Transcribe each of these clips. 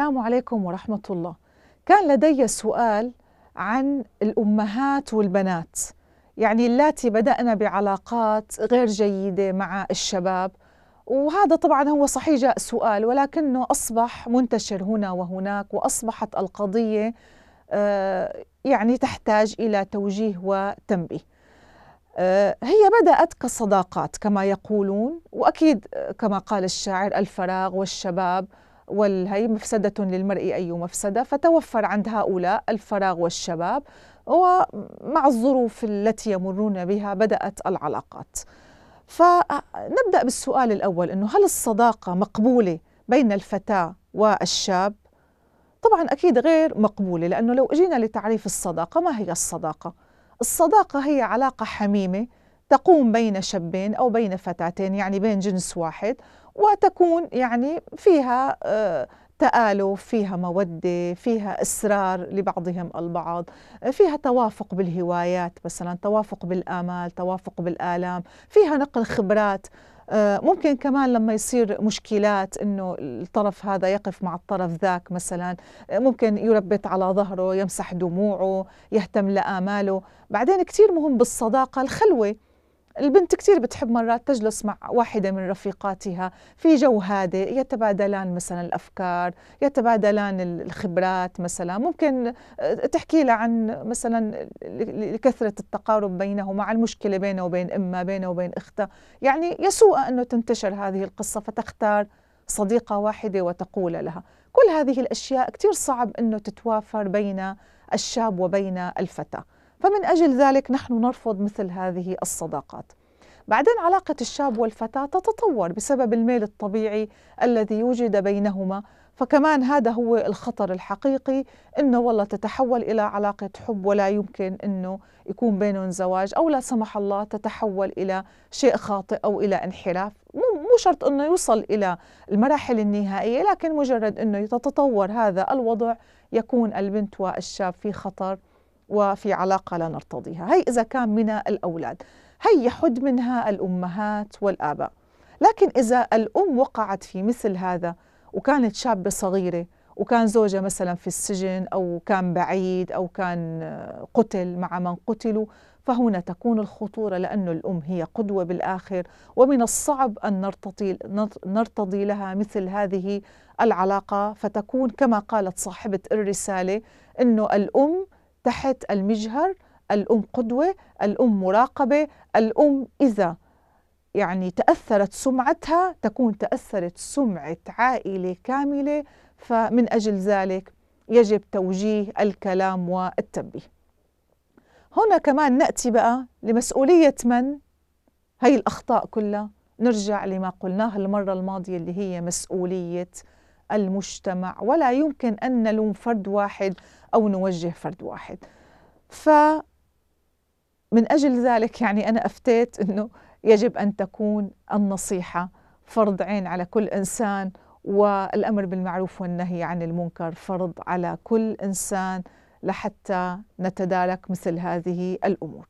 السلام عليكم ورحمة الله كان لدي سؤال عن الأمهات والبنات يعني اللاتي بدأنا بعلاقات غير جيدة مع الشباب وهذا طبعا هو صحيح جاء سؤال ولكنه أصبح منتشر هنا وهناك وأصبحت القضية آه، يعني تحتاج إلى توجيه وتنبيه آه، هي بدأت كصداقات كما يقولون وأكيد آه، كما قال الشاعر الفراغ والشباب والهي مفسدة للمرء أي مفسدة فتوفر عند هؤلاء الفراغ والشباب ومع الظروف التي يمرون بها بدأت العلاقات فنبدأ بالسؤال الأول أنه هل الصداقة مقبولة بين الفتاة والشاب؟ طبعا أكيد غير مقبولة لأنه لو أجينا لتعريف الصداقة ما هي الصداقة؟ الصداقة هي علاقة حميمة تقوم بين شابين أو بين فتاتين يعني بين جنس واحد وتكون يعني فيها آه، تآلف فيها مودة فيها إسرار لبعضهم البعض فيها توافق بالهوايات مثلا توافق بالآمال توافق بالآلام فيها نقل خبرات آه، ممكن كمان لما يصير مشكلات انه الطرف هذا يقف مع الطرف ذاك مثلا ممكن يربت على ظهره يمسح دموعه يهتم لآماله بعدين كثير مهم بالصداقة الخلوة البنت كثير بتحب مرات تجلس مع واحدة من رفيقاتها في جو هادئ يتبادلان مثلا الأفكار يتبادلان الخبرات مثلا ممكن آه، تحكي لها عن مثلا لكثرة التقارب بينهما عن مشكلة بينه وبين أمها بينه وبين أختها يعني يسوء أنه تنتشر هذه القصة فتختار صديقة واحدة وتقول لها كل هذه الأشياء كثير صعب أنه تتوافر بين الشاب وبين الفتاة فمن أجل ذلك نحن نرفض مثل هذه الصداقات بعدين علاقة الشاب والفتاة تتطور بسبب الميل الطبيعي الذي وجد بينهما فكمان هذا هو الخطر الحقيقي انه والله تتحول الى علاقه حب ولا يمكن انه يكون بينهم زواج او لا سمح الله تتحول الى شيء خاطئ او الى انحراف مو شرط انه يوصل الى المراحل النهائيه لكن مجرد انه تتطور هذا الوضع يكون البنت والشاب في خطر وفي علاقة لا نرتضيها هي إذا كان من الأولاد هي يحد منها الأمهات والآباء لكن إذا الأم وقعت في مثل هذا وكانت شابة صغيرة وكان زوجها مثلا في السجن أو كان بعيد أو كان قتل مع من قتلوا فهنا تكون الخطورة لأن الأم هي قدوة بالآخر ومن الصعب أن نرتضي, نرتضي لها مثل هذه العلاقة فتكون كما قالت صاحبة الرسالة أنه الأم تحت المجهر الأم قدوة الأم مراقبة الأم إذا يعني تأثرت سمعتها تكون تأثرت سمعة عائلة كاملة فمن أجل ذلك يجب توجيه الكلام والتنبيه هنا كمان نأتي بقى لمسؤولية من هي الأخطاء كلها نرجع لما قلناه المرة الماضية اللي هي مسؤولية المجتمع ولا يمكن أن نلوم فرد واحد أو نوجه فرد واحد ف من أجل ذلك يعني أنا أفتيت أنه يجب أن تكون النصيحة فرض عين على كل إنسان والأمر بالمعروف والنهي عن المنكر فرض على كل إنسان لحتى نتدارك مثل هذه الأمور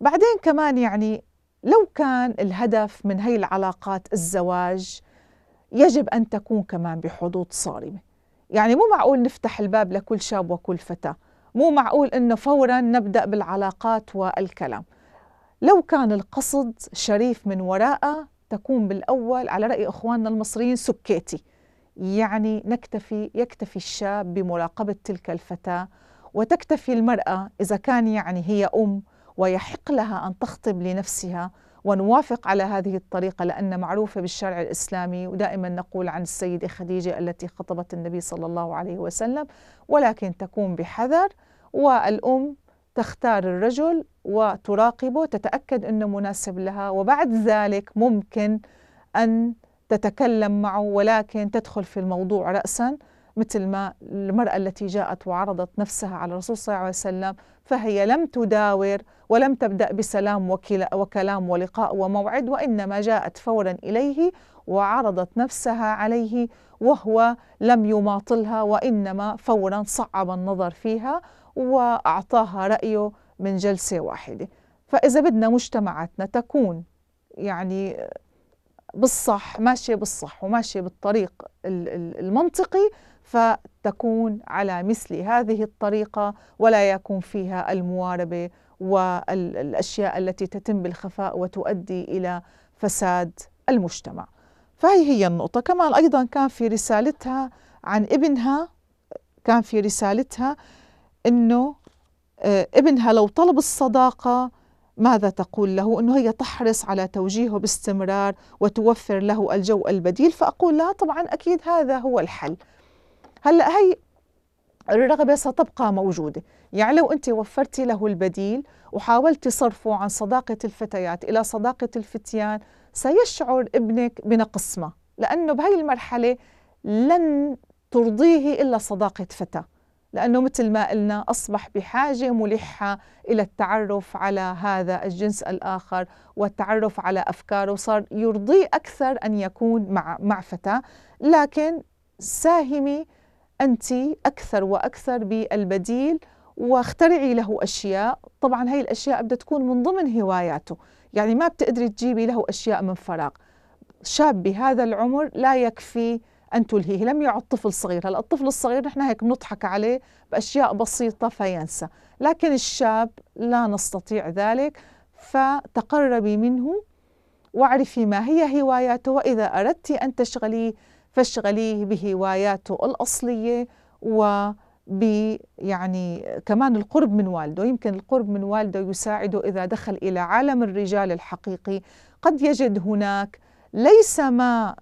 بعدين كمان يعني لو كان الهدف من هي العلاقات الزواج يجب أن تكون كمان بحدود صارمة يعني مو معقول نفتح الباب لكل شاب وكل فتاة مو معقول أنه فورا نبدأ بالعلاقات والكلام لو كان القصد شريف من وراءه تكون بالأول على رأي إخواننا المصريين سكيتي يعني نكتفي يكتفي الشاب بمراقبة تلك الفتاة وتكتفي المرأة إذا كان يعني هي أم ويحق لها أن تخطب لنفسها ونوافق على هذه الطريقة لأن معروفة بالشرع الإسلامي ودائما نقول عن السيدة خديجة التي خطبت النبي صلى الله عليه وسلم ولكن تكون بحذر والأم تختار الرجل وتراقبه تتأكد أنه مناسب لها وبعد ذلك ممكن أن تتكلم معه ولكن تدخل في الموضوع رأساً مثل ما المرأة التي جاءت وعرضت نفسها على الرسول صلى الله عليه وسلم فهي لم تداور ولم تبدأ بسلام وكلام ولقاء وموعد وإنما جاءت فورا إليه وعرضت نفسها عليه وهو لم يماطلها وإنما فورا صعب النظر فيها وأعطاها رأيه من جلسة واحدة فإذا بدنا مجتمعاتنا تكون يعني بالصح ماشية بالصح وماشية بالطريق المنطقي فتكون على مثل هذه الطريقة ولا يكون فيها المواربة والأشياء التي تتم بالخفاء وتؤدي إلى فساد المجتمع فهي هي النقطة كمان أيضا كان في رسالتها عن ابنها كان في رسالتها أنه آه، ابنها لو طلب الصداقة ماذا تقول له؟ أنه هي تحرص على توجيهه باستمرار وتوفر له الجو البديل فأقول لها طبعا أكيد هذا هو الحل هلا هي الرغبة ستبقى موجودة يعني لو أنت وفرتي له البديل وحاولت صرفه عن صداقة الفتيات إلى صداقة الفتيان سيشعر ابنك بنقص ما لأنه بهي المرحلة لن ترضيه إلا صداقة فتى لأنه مثل ما قلنا أصبح بحاجة ملحة إلى التعرف على هذا الجنس الآخر والتعرف على أفكاره صار يرضيه أكثر أن يكون مع, مع فتاة لكن ساهمي أنت أكثر وأكثر بالبديل واخترعي له أشياء طبعا هاي الأشياء بدها تكون من ضمن هواياته يعني ما بتقدري تجيبي له أشياء من فراغ شاب بهذا العمر لا يكفي أن تلهيه لم يعد طفل صغير هلا الطفل الصغير نحن هيك بنضحك عليه بأشياء بسيطة فينسى لكن الشاب لا نستطيع ذلك فتقربي منه واعرفي ما هي هواياته وإذا أردت أن تشغليه فاشتغليه بهواياته الأصلية و يعني كمان القرب من والده يمكن القرب من والده يساعده إذا دخل إلى عالم الرجال الحقيقي قد يجد هناك ليس ما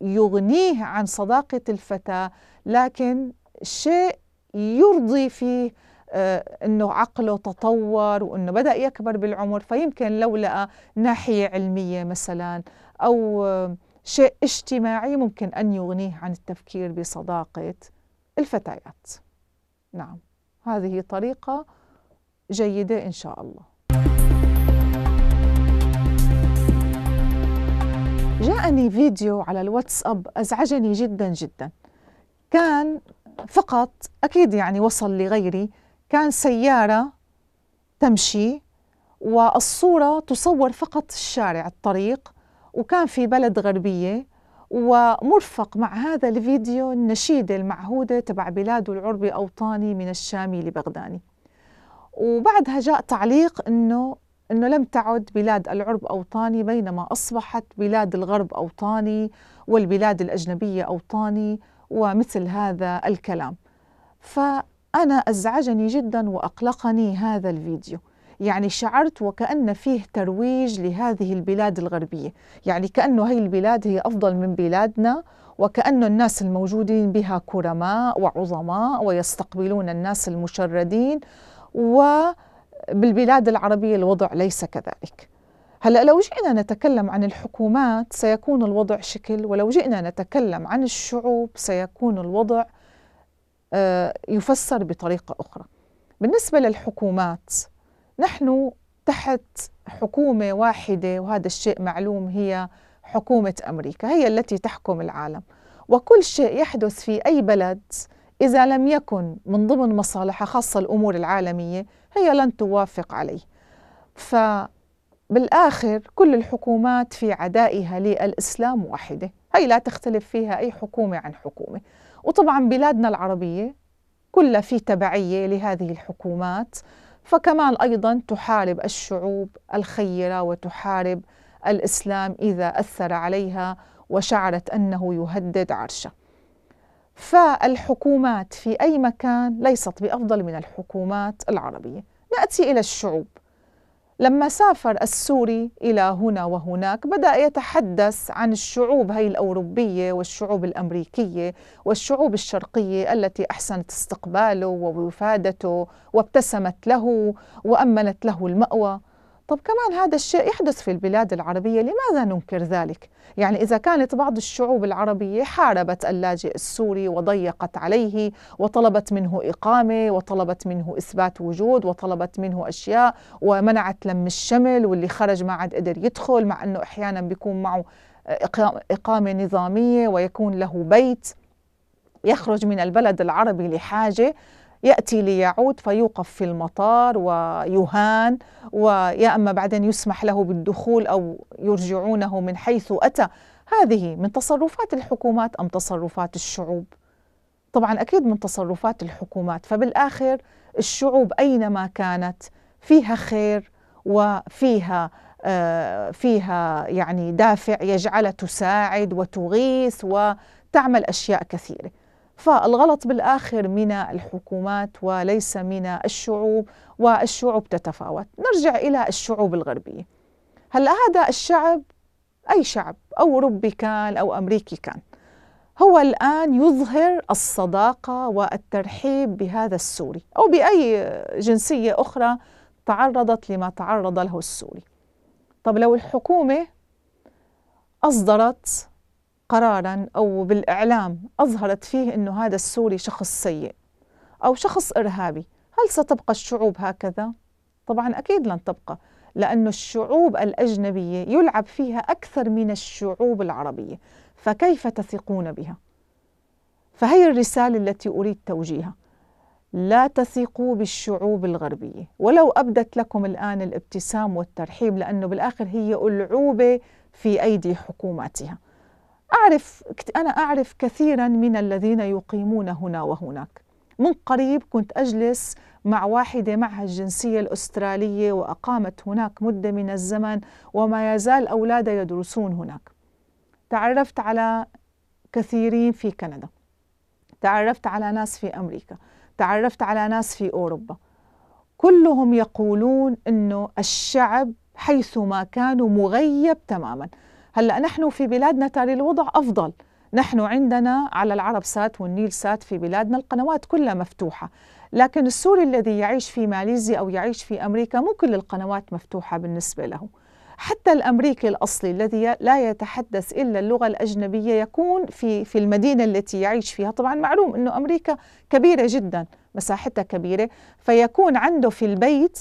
يغنيه عن صداقة الفتاة لكن شيء يرضي فيه آه، انه عقله تطور وانه بدا يكبر بالعمر فيمكن لو لقى ناحيه علميه مثلا او شيء اجتماعي ممكن أن يغنيه عن التفكير بصداقة الفتيات نعم هذه طريقة جيدة إن شاء الله جاءني فيديو على الواتساب أزعجني جدا جدا كان فقط أكيد يعني وصل لغيري كان سيارة تمشي والصورة تصور فقط الشارع الطريق وكان في بلد غربية ومرفق مع هذا الفيديو النشيدة المعهودة تبع بلاد العربي أوطاني من الشامي لبغداني وبعدها جاء تعليق أنه أنه لم تعد بلاد العرب أوطاني بينما أصبحت بلاد الغرب أوطاني والبلاد الأجنبية أوطاني ومثل هذا الكلام فأنا أزعجني جدا وأقلقني هذا الفيديو يعني شعرت وكأن فيه ترويج لهذه البلاد الغربية يعني كأنه هي البلاد هي أفضل من بلادنا وكأن الناس الموجودين بها كرماء وعظماء ويستقبلون الناس المشردين وبالبلاد العربية الوضع ليس كذلك هلا لو جئنا نتكلم عن الحكومات سيكون الوضع شكل ولو جئنا نتكلم عن الشعوب سيكون الوضع آه، يفسر بطريقة أخرى بالنسبة للحكومات نحن تحت حكومة واحدة وهذا الشيء معلوم هي حكومة أمريكا هي التي تحكم العالم وكل شيء يحدث في أي بلد إذا لم يكن من ضمن مصالحها خاصة الأمور العالمية هي لن توافق عليه فبالآخر كل الحكومات في عدائها للإسلام واحدة هي لا تختلف فيها أي حكومة عن حكومة وطبعا بلادنا العربية كلها في تبعية لهذه الحكومات فكمان أيضا تحارب الشعوب الخيرة وتحارب الإسلام إذا أثر عليها وشعرت أنه يهدد عرشه فالحكومات في أي مكان ليست بأفضل من الحكومات العربية نأتي إلى الشعوب لما سافر السوري إلى هنا وهناك بدأ يتحدث عن الشعوب هي الأوروبية والشعوب الأمريكية والشعوب الشرقية التي أحسنت استقباله ووفادته وابتسمت له وأمنت له المأوى طب كمان هذا الشيء يحدث في البلاد العربية لماذا ننكر ذلك؟ يعني إذا كانت بعض الشعوب العربية حاربت اللاجئ السوري وضيقت عليه وطلبت منه إقامة وطلبت منه إثبات وجود وطلبت منه أشياء ومنعت لم الشمل واللي خرج ما عاد قدر يدخل مع أنه أحيانا بيكون معه إقامة نظامية ويكون له بيت يخرج من البلد العربي لحاجة يأتي ليعود فيوقف في المطار ويهان ويا أما بعدين يسمح له بالدخول أو يرجعونه من حيث أتى هذه من تصرفات الحكومات أم تصرفات الشعوب؟ طبعا أكيد من تصرفات الحكومات فبالآخر الشعوب أينما كانت فيها خير وفيها آه، فيها يعني دافع يجعلها تساعد وتغيث وتعمل أشياء كثيرة فالغلط بالاخر من الحكومات وليس من الشعوب والشعوب تتفاوت نرجع الى الشعوب الغربيه هلا هذا الشعب اي شعب اوروبي كان او امريكي كان هو الان يظهر الصداقه والترحيب بهذا السوري او باي جنسيه اخرى تعرضت لما تعرض له السوري طب لو الحكومه اصدرت قرارا أو بالإعلام أظهرت فيه أنه هذا السوري شخص سيء أو شخص إرهابي هل ستبقى الشعوب هكذا؟ طبعا أكيد لن تبقى لانه الشعوب الأجنبية يلعب فيها أكثر من الشعوب العربية فكيف تثقون بها؟ فهي الرسالة التي أريد توجيهها لا تثقوا بالشعوب الغربية ولو أبدت لكم الآن الابتسام والترحيب لأنه بالآخر هي ألعوبة في أيدي حكوماتها أعرف أنا أعرف كثيرا من الذين يقيمون هنا وهناك من قريب كنت أجلس مع واحدة معها الجنسية الأسترالية وأقامت هناك مدة من الزمن وما يزال أولادها يدرسون هناك تعرفت على كثيرين في كندا تعرفت على ناس في أمريكا تعرفت على ناس في أوروبا كلهم يقولون أنه الشعب حيثما كانوا مغيب تماماً هلا نحن في بلادنا ترى الوضع افضل نحن عندنا على العرب سات والنيل سات في بلادنا القنوات كلها مفتوحه لكن السوري الذي يعيش في ماليزيا او يعيش في امريكا مو كل القنوات مفتوحه بالنسبه له حتى الامريكي الاصلي الذي لا يتحدث الا اللغه الاجنبيه يكون في في المدينه التي يعيش فيها طبعا معلوم انه امريكا كبيره جدا مساحتها كبيره فيكون عنده في البيت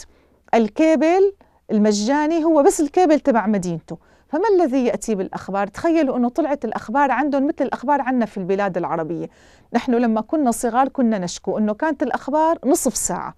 الكيبل المجاني هو بس الكيبل تبع مدينته فما الذي يأتي بالأخبار؟ تخيلوا أنه طلعت الأخبار عندهم مثل الأخبار عندنا في البلاد العربية نحن لما كنا صغار كنا نشكو أنه كانت الأخبار نصف ساعة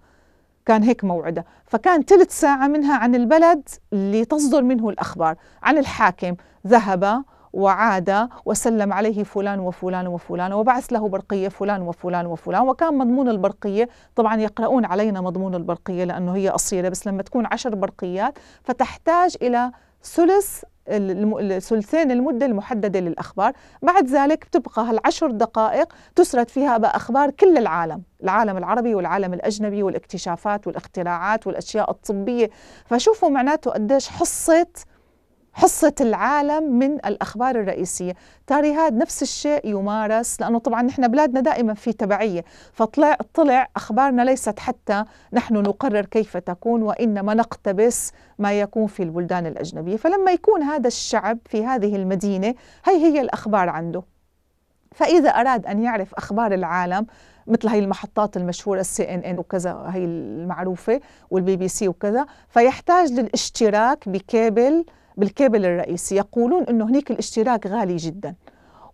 كان هيك موعدها فكان ثلث ساعة منها عن البلد اللي تصدر منه الأخبار عن الحاكم ذهب وعاد وسلم عليه فلان وفلان وفلان وبعث له برقية فلان وفلان وفلان وكان مضمون البرقية طبعا يقرؤون علينا مضمون البرقية لأنه هي قصيرة بس لما تكون عشر برقيات فتحتاج إلى ثلث الثلثين المدة المحددة للأخبار بعد ذلك بتبقى هالعشر دقائق تسرد فيها أخبار كل العالم العالم العربي والعالم الأجنبي والاكتشافات والاختراعات والأشياء الطبية فشوفوا معناته قديش حصة حصة العالم من الأخبار الرئيسية هذا نفس الشيء يمارس لأنه طبعا نحن بلادنا دائما في تبعية فطلع طلع أخبارنا ليست حتى نحن نقرر كيف تكون وإنما نقتبس ما يكون في البلدان الأجنبية فلما يكون هذا الشعب في هذه المدينة هي هي الأخبار عنده فإذا أراد أن يعرف أخبار العالم مثل هاي المحطات المشهوره السي ان ان وكذا هاي المعروفه والبي بي سي وكذا فيحتاج للاشتراك بكابل بالكابل الرئيسي يقولون أنه هناك الاشتراك غالي جدا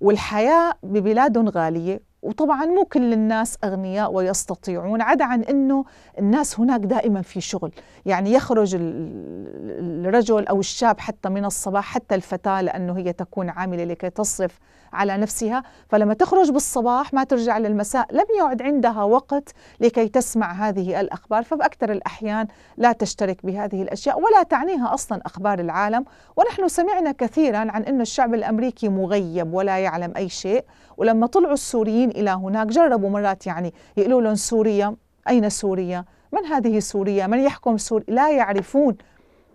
والحياة ببلادهم غالية وطبعا مو كل الناس أغنياء ويستطيعون عدا عن أنه الناس هناك دائما في شغل يعني يخرج الرجل أو الشاب حتى من الصباح حتى الفتاة لأنه هي تكون عاملة لكي تصرف على نفسها فلما تخرج بالصباح ما ترجع للمساء لم يعد عندها وقت لكي تسمع هذه الأخبار فبأكثر الأحيان لا تشترك بهذه الأشياء ولا تعنيها أصلا أخبار العالم ونحن سمعنا كثيرا عن أن الشعب الأمريكي مغيب ولا يعلم أي شيء ولما طلعوا السوريين إلى هناك جربوا مرات يعني يقولوا لهم سوريا أين سوريا من هذه سوريا من يحكم سوريا لا يعرفون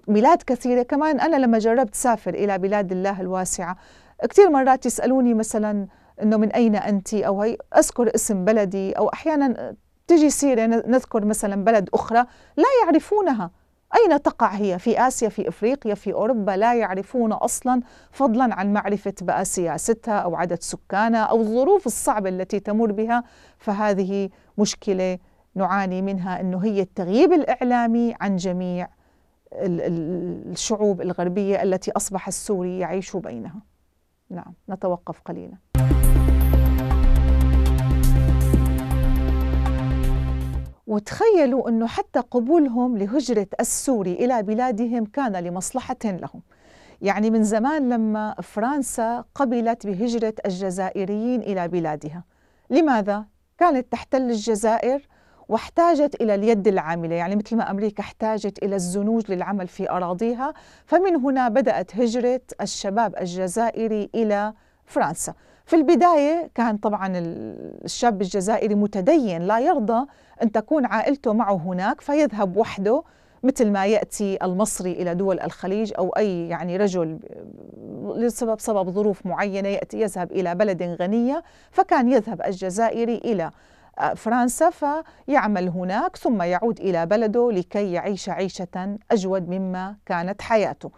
بلاد كثيرة كمان أنا لما جربت سافر إلى بلاد الله الواسعة كثير مرات يسالوني مثلا انه من اين انت او هي اذكر اسم بلدي او احيانا تجي سيره نذكر مثلا بلد اخرى لا يعرفونها أين تقع هي؟ في آسيا، في إفريقيا، في أوروبا لا يعرفون أصلا فضلا عن معرفة بقى سياستها أو عدد سكانها أو الظروف الصعبة التي تمر بها فهذه مشكلة نعاني منها أنه هي التغييب الإعلامي عن جميع الشعوب الغربية التي أصبح السوري يعيش بينها نعم نتوقف قليلا وتخيلوا أنه حتى قبولهم لهجرة السوري إلى بلادهم كان لمصلحة لهم يعني من زمان لما فرنسا قبلت بهجرة الجزائريين إلى بلادها لماذا؟ كانت تحتل الجزائر واحتاجت إلى اليد العاملة يعني مثل ما أمريكا احتاجت إلى الزنوج للعمل في أراضيها فمن هنا بدأت هجرة الشباب الجزائري إلى فرنسا في البداية كان طبعا الشاب الجزائري متدين لا يرضى أن تكون عائلته معه هناك فيذهب وحده مثل ما ياتي المصري الى دول الخليج او اي يعني رجل لسبب سبب ظروف معينه ياتي يذهب الى بلد غنيه فكان يذهب الجزائري الى فرنسا فيعمل هناك ثم يعود إلى بلده لكي يعيش عيشة أجود مما كانت حياته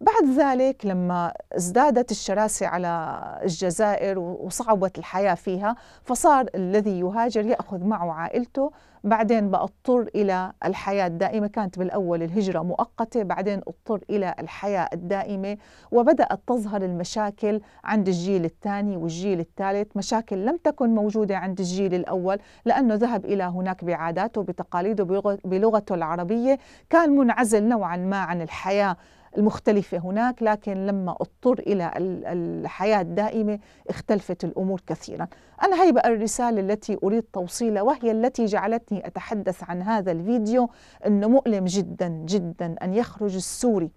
بعد ذلك لما ازدادت الشراسة على الجزائر وصعبت الحياة فيها فصار الذي يهاجر يأخذ معه عائلته بعدين بقى اضطر إلى الحياة الدائمة كانت بالأول الهجرة مؤقتة بعدين اضطر إلى الحياة الدائمة وبدأت تظهر المشاكل عند الجيل الثاني والجيل الثالث مشاكل لم تكن موجودة عند الجيل الأول لأنه ذهب إلى هناك بعاداته بتقاليده بلغته العربية كان منعزل نوعا ما عن الحياة المختلفة هناك لكن لما اضطر إلى الحياة الدائمة اختلفت الأمور كثيرا أنا هي بقى الرسالة التي أريد توصيلها وهي التي جعلتني أتحدث عن هذا الفيديو أنه مؤلم جدا جدا أن يخرج السوري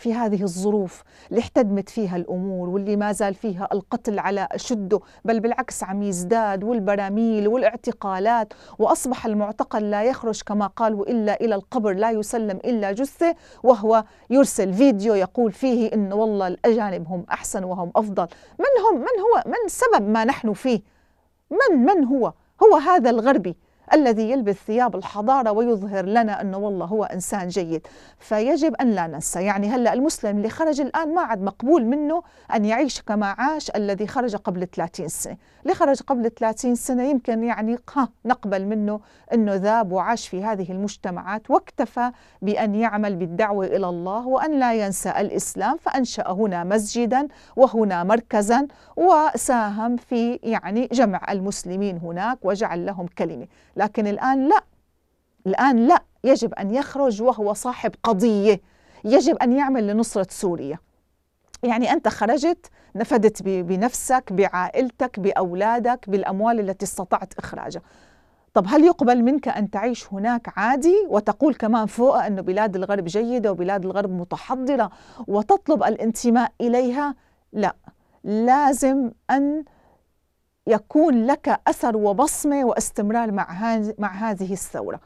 في هذه الظروف اللي احتدمت فيها الامور واللي ما زال فيها القتل على اشده بل بالعكس عم يزداد والبراميل والاعتقالات واصبح المعتقل لا يخرج كما قالوا الا الى القبر لا يسلم الا جثه وهو يرسل فيديو يقول فيه انه والله الاجانب هم احسن وهم افضل من هم من هو من سبب ما نحن فيه من من هو هو هذا الغربي الذي يلبس ثياب الحضارة ويظهر لنا أنه والله هو إنسان جيد فيجب أن لا ننسى يعني هلأ المسلم اللي خرج الآن ما عاد مقبول منه أن يعيش كما عاش الذي خرج قبل 30 سنة اللي خرج قبل 30 سنة يمكن يعني نقبل منه أنه ذاب وعاش في هذه المجتمعات واكتفى بأن يعمل بالدعوة إلى الله وأن لا ينسى الإسلام فأنشأ هنا مسجدا وهنا مركزا وساهم في يعني جمع المسلمين هناك وجعل لهم كلمة لكن الآن لا الآن لا يجب أن يخرج وهو صاحب قضية يجب أن يعمل لنصرة سوريا يعني أنت خرجت نفدت بنفسك بعائلتك بأولادك بالأموال التي استطعت إخراجها طب هل يقبل منك أن تعيش هناك عادي وتقول كمان فوق أن بلاد الغرب جيدة وبلاد الغرب متحضرة وتطلب الانتماء إليها؟ لا لازم أن يكون لك أثر وبصمة واستمرار مع, مع هذه الثورة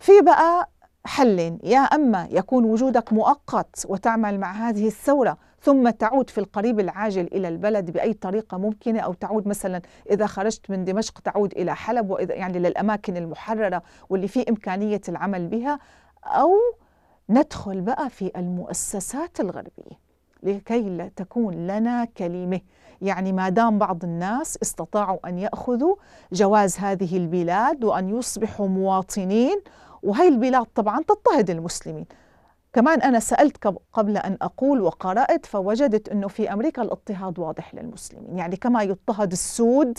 في بقى حل يا أما يكون وجودك مؤقت وتعمل مع هذه الثورة ثم تعود في القريب العاجل إلى البلد بأي طريقة ممكنة أو تعود مثلا إذا خرجت من دمشق تعود إلى حلب وإذا يعني للأماكن المحررة واللي في إمكانية العمل بها أو ندخل بقى في المؤسسات الغربية لكي لا تكون لنا كلمة يعني ما دام بعض الناس استطاعوا أن يأخذوا جواز هذه البلاد وأن يصبحوا مواطنين وهي البلاد طبعا تضطهد المسلمين كمان أنا سألت قبل أن أقول وقرأت فوجدت أنه في أمريكا الاضطهاد واضح للمسلمين يعني كما يضطهد السود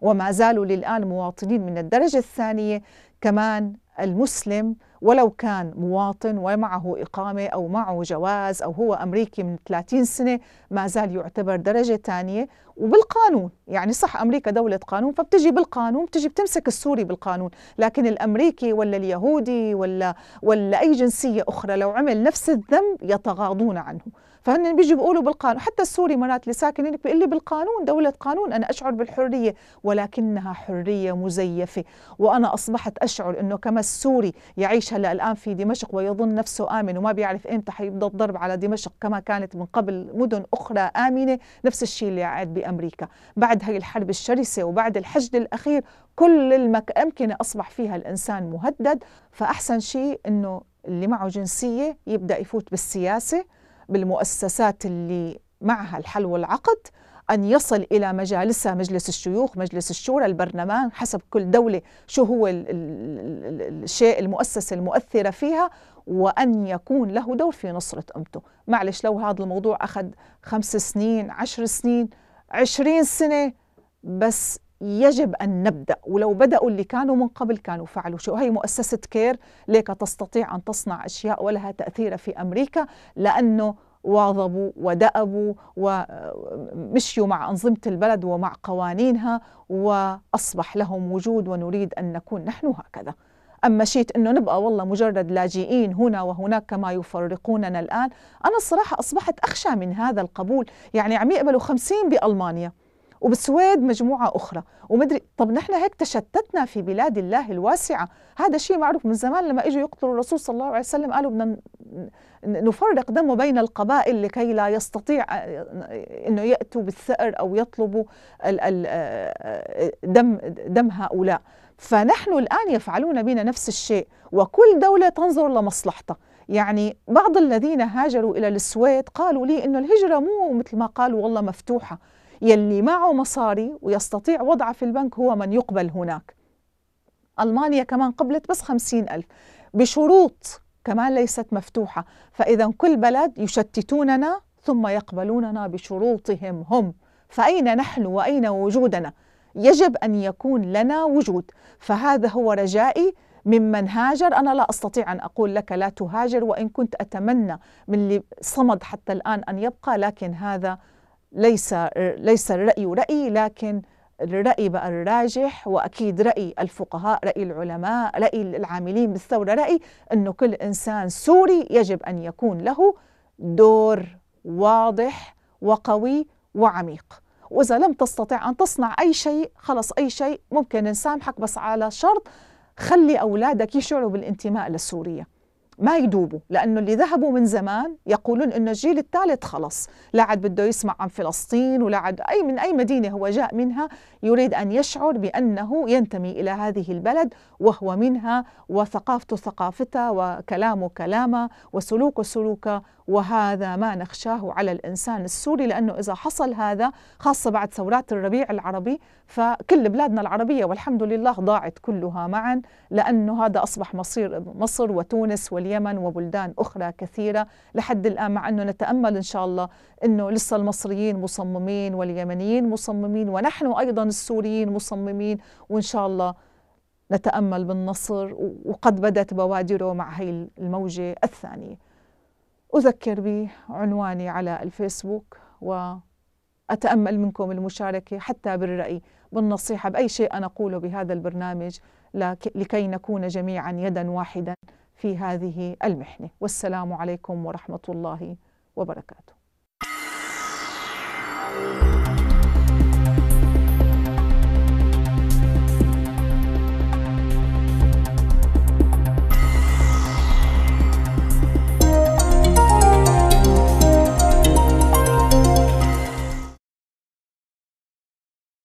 وما زالوا للآن مواطنين من الدرجة الثانية كمان المسلم ولو كان مواطن ومعه إقامة أو معه جواز أو هو أمريكي من 30 سنة ما زال يعتبر درجة ثانية وبالقانون يعني صح أمريكا دولة قانون فبتجي بالقانون بتجي بتمسك السوري بالقانون لكن الأمريكي ولا اليهودي ولا, ولا أي جنسية أخرى لو عمل نفس الذنب يتغاضون عنه فهن بيجي بيقولوا بالقانون حتى السوري مرات اللي ساكن هناك بيقول لي بالقانون دولة قانون أنا أشعر بالحرية ولكنها حرية مزيفة وأنا أصبحت أشعر أنه كما السوري يعيش هلأ الآن في دمشق ويظن نفسه آمن وما بيعرف إمتى حيبدأ الضرب على دمشق كما كانت من قبل مدن أخرى آمنة نفس الشيء اللي قاعد بأمريكا بعد هاي الحرب الشرسة وبعد الحشد الأخير كل الأمكنة أصبح فيها الإنسان مهدد فأحسن شيء أنه اللي معه جنسية يبدأ يفوت بالسياسة بالمؤسسات اللي معها الحل والعقد أن يصل إلى مجالسها مجلس الشيوخ مجلس الشورى البرلمان حسب كل دولة شو هو الشيء المؤسسة المؤثرة فيها وأن يكون له دور في نصرة أمته معلش لو هذا الموضوع أخذ خمس سنين عشر سنين عشرين سنة بس يجب أن نبدأ ولو بدأوا اللي كانوا من قبل كانوا فعلوا شيء وهي مؤسسة كير ليك تستطيع أن تصنع أشياء ولها تأثير في أمريكا لأنه واظبوا ودأبوا ومشيوا مع أنظمة البلد ومع قوانينها وأصبح لهم وجود ونريد أن نكون نحن هكذا أما شيت أنه نبقى والله مجرد لاجئين هنا وهناك كما يفرقوننا الآن أنا الصراحة أصبحت أخشى من هذا القبول يعني عم يقبلوا خمسين بألمانيا وبالسويد مجموعة أخرى ومدري طب نحن هيك تشتتنا في بلاد الله الواسعة هذا شيء معروف من زمان لما إجوا يقتلوا الرسول صلى الله عليه وسلم قالوا بدنا نفرق دمه بين القبائل لكي لا يستطيع آه، أنه يأتوا بالثأر أو يطلبوا آه، آه، دم, دم هؤلاء فنحن الآن يفعلون بنا نفس الشيء وكل دولة تنظر لمصلحتها يعني بعض الذين هاجروا إلى السويد قالوا لي أن الهجرة مو مثل ما قالوا والله مفتوحة يلي معه مصاري ويستطيع وضعه في البنك هو من يقبل هناك ألمانيا كمان قبلت بس خمسين ألف بشروط كمان ليست مفتوحة فإذا كل بلد يشتتوننا ثم يقبلوننا بشروطهم هم فأين نحن وأين وجودنا يجب أن يكون لنا وجود فهذا هو رجائي ممن هاجر أنا لا أستطيع أن أقول لك لا تهاجر وإن كنت أتمنى من اللي صمد حتى الآن أن يبقى لكن هذا ليس ليس الرأي رأيي لكن الرأي بقى الراجح وأكيد رأي الفقهاء رأي العلماء رأي العاملين بالثورة رأي أنه كل إنسان سوري يجب أن يكون له دور واضح وقوي وعميق وإذا لم تستطع أن تصنع أي شيء خلص أي شيء ممكن نسامحك بس على شرط خلي أولادك يشعروا بالانتماء لسوريا ما يدوبوا لأنه اللي ذهبوا من زمان يقولون أنه الجيل الثالث خلص لا عاد بده يسمع عن فلسطين ولا عاد أي من أي مدينة هو جاء منها يريد أن يشعر بأنه ينتمي إلى هذه البلد وهو منها وثقافته ثقافتها وكلامه كلامه وسلوكه سلوكه وهذا ما نخشاه على الإنسان السوري لأنه إذا حصل هذا خاصة بعد ثورات الربيع العربي فكل بلادنا العربية والحمد لله ضاعت كلها معا لأنه هذا أصبح مصير مصر وتونس واليمن وبلدان أخرى كثيرة لحد الآن مع أنه نتأمل إن شاء الله أنه لسه المصريين مصممين واليمنيين مصممين ونحن أيضا السوريين مصممين وإن شاء الله نتأمل بالنصر وقد بدت بوادره مع هي الموجة الثانية أذكر بعنواني على الفيسبوك وأتأمل منكم المشاركة حتى بالرأي بالنصيحة بأي شيء أنا أقوله بهذا البرنامج لكي نكون جميعا يدا واحدا في هذه المحنة والسلام عليكم ورحمة الله وبركاته